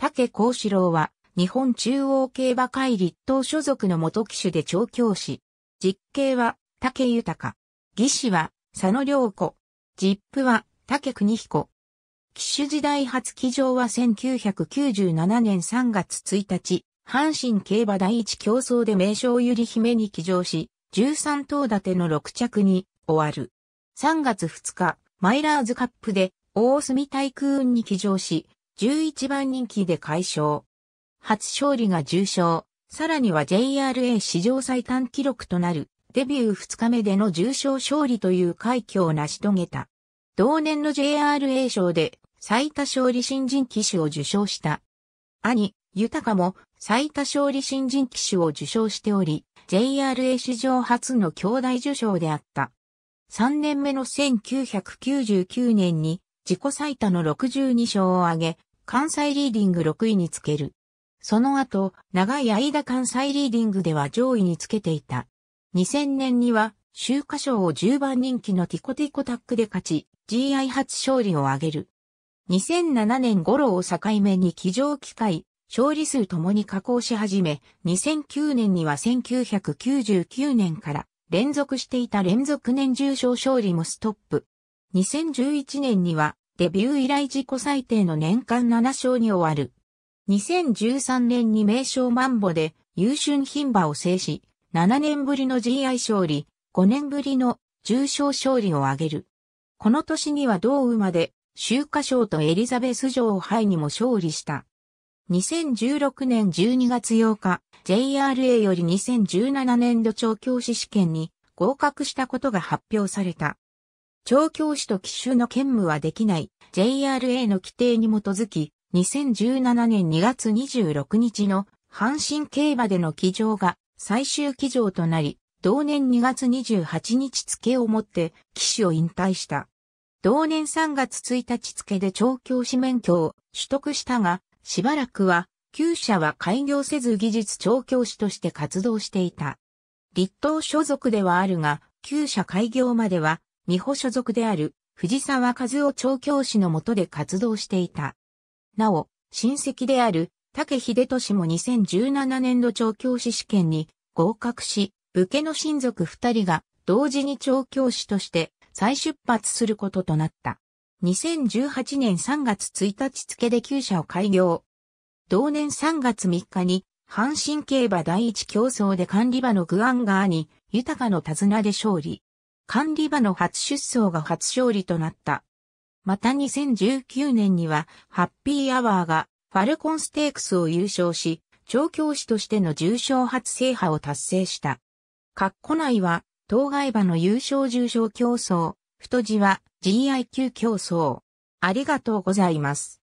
竹幸四郎は、日本中央競馬会立党所属の元騎手で調教師。実刑は、竹豊。義士は、佐野良子。実父は、竹国彦。騎手時代初騎乗は1997年3月1日、阪神競馬第一競争で名称ゆり姫に騎乗し、13頭立ての6着に終わる。3月2日、マイラーズカップで、大隅対空運に騎乗し、11番人気で快勝。初勝利が重賞、さらには JRA 史上最短記録となる、デビュー2日目での重賞勝利という快挙を成し遂げた。同年の JRA 賞で最多勝利新人騎手を受賞した。兄、豊も最多勝利新人騎手を受賞しており、JRA 史上初の兄弟受賞であった。3年目の1999年に自己最多の62勝を挙げ、関西リーディング6位につける。その後、長い間関西リーディングでは上位につけていた。2000年には、週刊賞を10番人気のティコティコタックで勝ち、GI 初勝利を挙げる。2007年頃を境目に騎乗機会、勝利数ともに加工し始め、2009年には1999年から連続していた連続年重賞勝利もストップ。2011年にはデビュー以来自己最低の年間7勝に終わる。2013年に名称マンボで優春品馬を制し、7年ぶりの GI 勝利、5年ぶりの重賞勝利を挙げる。この年には同馬で、秋華賞とエリザベス女王杯にも勝利した。2016年12月8日、JRA より2017年度調教師試験に合格したことが発表された。調教師と騎手の兼務はできない JRA の規定に基づき、2017年2月26日の阪神競馬での騎乗が最終騎乗となり、同年2月28日付をもって騎手を引退した。同年3月1日付で調教師免許を取得したが、しばらくは、旧社は開業せず技術調教師として活動していた。立党所属ではあるが、旧社開業までは美保所属である藤沢和夫調教師のもとで活動していた。なお、親戚である竹秀俊も2017年度調教師試験に合格し、武家の親族二人が同時に調教師として再出発することとなった。2018年3月1日付で旧社を開業。同年3月3日に阪神競馬第一競争で管理場のグアンガーに豊かの手綱で勝利。管理場の初出走が初勝利となった。また2019年には、ハッピーアワーがファルコンステークスを優勝し、調教師としての重賞初制覇を達成した。カッコ内は、当該場の優勝重賞競争、太字は GIQ 競争。ありがとうございます。